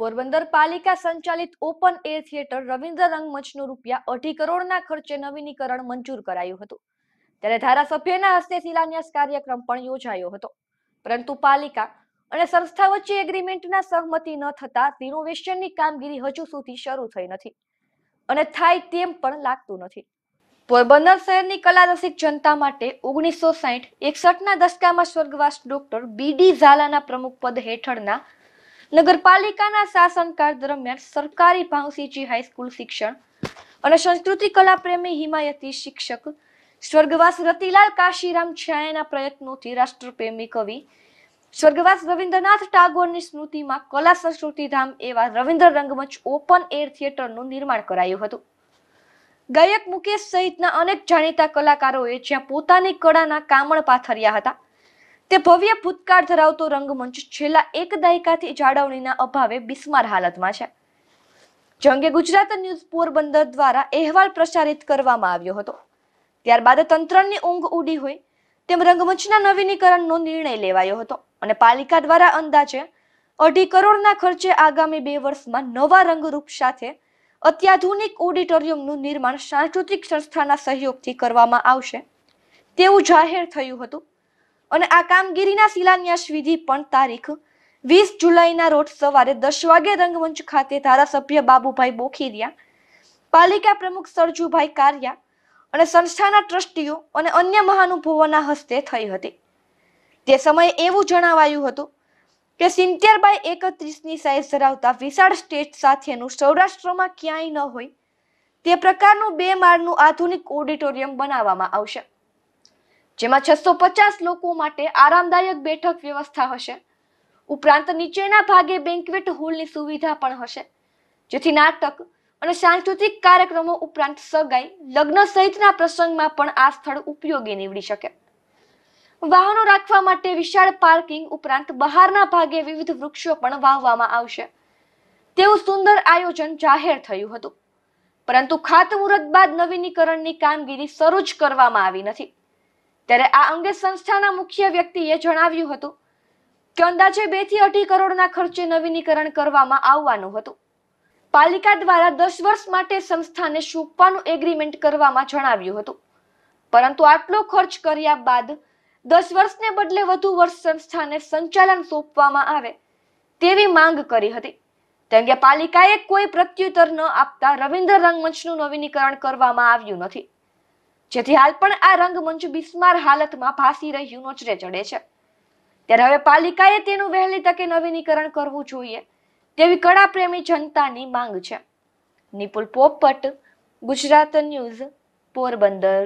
પોરબંદર પાલિકા સંચાલિત open air theatre Ravindra રંગમંચનું રૂપિયા અઢી કરોડના ખર્ચે નવીનીકરણ મંજૂર કરાયું હતું ત્યારે ધારાસભ્યના હસ્તે શિલાન્યાસ કાર્યક્રમ પણ યોજાયો હતો પરંતુ પાલિકા અને સંસ્થા વચ્ચે એગ્રીમેન્ટના સહમતિ ન થતા રિનોવેશનની કામગીરી હજુ સુધી શરૂ થઈ નથી અને થાય તેમ પણ લાગતું નથી પોરબંદર શહેરની કલા રસિક જનતા માટે ઓગણીસો સાઠ એકસઠના દશકામાં સ્વર્ગવાસ ડોક્ટર ડી ઝાલાના પ્રમુખ પદ હેઠળના નગરપાલિકાના શાસનકાળ દરમિયાન સરકારી ભાવસીજી હાઈસ્કૂલ શિક્ષણ અને સંસ્કૃતિ કલા પ્રેમી હિમાયતી શિક્ષક સ્વર્ગવાસ રતિલાલ કાશીરામ છાયાના પ્રયત્નોથી રાષ્ટ્રપ્રેમી કવિ સ્વર્ગવાસ રવિન્દ્રનાથ ટાગોરની સ્મૃતિમાં કલા સંસ્કૃતિ ધામ એવા રવિન્દ્ર રંગમંચ ઓપન એર થિયેટરનું નિર્માણ કરાયું હતું ગાયક મુકેશ સહિતના અનેક જાણીતા કલાકારોએ જ્યાં પોતાની કળાના કામણ પાથર્યા હતા તે ભવ્ય ભૂતકાળ ધરાવતો રંગમંચ છેલ્લા એક દાયકાથી જાળવણીના અભાવે બિસ્માર હાલતમાં છે જંગે ગુજરાત ન્યૂઝ પોરબંદર દ્વારા અહેવાલ પ્રસારિત કરવામાં આવ્યો હતો ત્યારબાદ તંત્રની ઊંઘ ઉડી હોય તેમ રંગમંચના નવીનીકરણનો નિર્ણય લેવાયો હતો અને પાલિકા દ્વારા અંદાજે અઢી કરોડના ખર્ચે આગામી બે વર્ષમાં નવા રંગરૂપ સાથે અત્યાધુનિક ઓડિટોરિયમનું નિર્માણ સાંસ્કૃતિક સંસ્થાના સહયોગથી કરવામાં આવશે તેવું જાહેર થયું હતું અને આ કામગીરીના શિલાન્યાસ વિધિ પણ તારીખ વીસ જુલાઈના રોજ સવારે દસ વાગે રંગમંચ ખાતે ધારાસભ્ય બાબુભાઈ બોખીરિયા પાલિકા પ્રમુખ સરજુભાઈ કારિયા અને સંસ્થાના ટ્રસ્ટીઓ અને અન્ય મહાનુભાવોના હસ્તે થઈ હતી તે સમયે એવું જણાવાયું હતું કે સિંતેરબાઈ એકત્રીસની સાઈઝ ધરાવતા વિશાળ સ્ટેજ સાથેનું સૌરાષ્ટ્રમાં ક્યાંય ન હોય તે પ્રકારનું બે માળનું આધુનિક ઓડિટોરિયમ બનાવવામાં આવશે જેમાં છસો પચાસ લોકો માટે આરામદાયક બેઠક વ્યવસ્થા હશે ઉપરાંત નીચેના ભાગે બેન્કવેટ હોલની સુવિધા પણ હશે જેથી નાટક અને સાંસ્કૃતિક કાર્યક્રમો ઉપરાંત સગાઈ લગ્ન સહિતના પ્રસંગમાં પણ આ સ્થળ ઉપયોગી નીવડી શકે વાહનો રાખવા માટે વિશાળ પાર્કિંગ ઉપરાંત બહારના ભાગે વિવિધ વૃક્ષો પણ વાવવામાં આવશે તેવું સુંદર આયોજન જાહેર થયું હતું પરંતુ ખાતમુહૂર્ત બાદ નવીનીકરણની કામગીરી શરૂ જ કરવામાં આવી નથી ત્યારે આ અંગે સંસ્થાના મુખ્ય વ્યક્તિએ જણાવ્યું હતું કે અંદાજે બે થી અઢી કરોડના ખર્ચે નવીનીકરણ કરવામાં આવવાનું હતું પાલિકા દ્વારા દસ વર્ષ માટે સંસ્થાને સોંપવાનું એગ્રીમેન્ટ કરવામાં જણાવ્યું હતું પરંતુ આટલો ખર્ચ કર્યા બાદ દસ વર્ષને બદલે વધુ વર્ષ સંસ્થાને સંચાલન સોંપવામાં આવે તેવી માંગ કરી હતી તેમ કે પાલિકાએ કોઈ પ્રત્યુત્તર ન આપતા રવિન્દ્ર રંગમંચનું નવીનીકરણ કરવામાં આવ્યું નથી જેથી હાલ પણ આ રંગમંચ બિસ્માર હાલતમાં ભાસી રહ્યું નોચરે ચડે છે ત્યારે હવે પાલિકાએ તેનું વહેલી તકે નવીનીકરણ કરવું જોઈએ તેવી કળા પ્રેમી જનતાની માંગ છે નિપુલ પોપટ ગુજરાત ન્યૂઝ પોરબંદર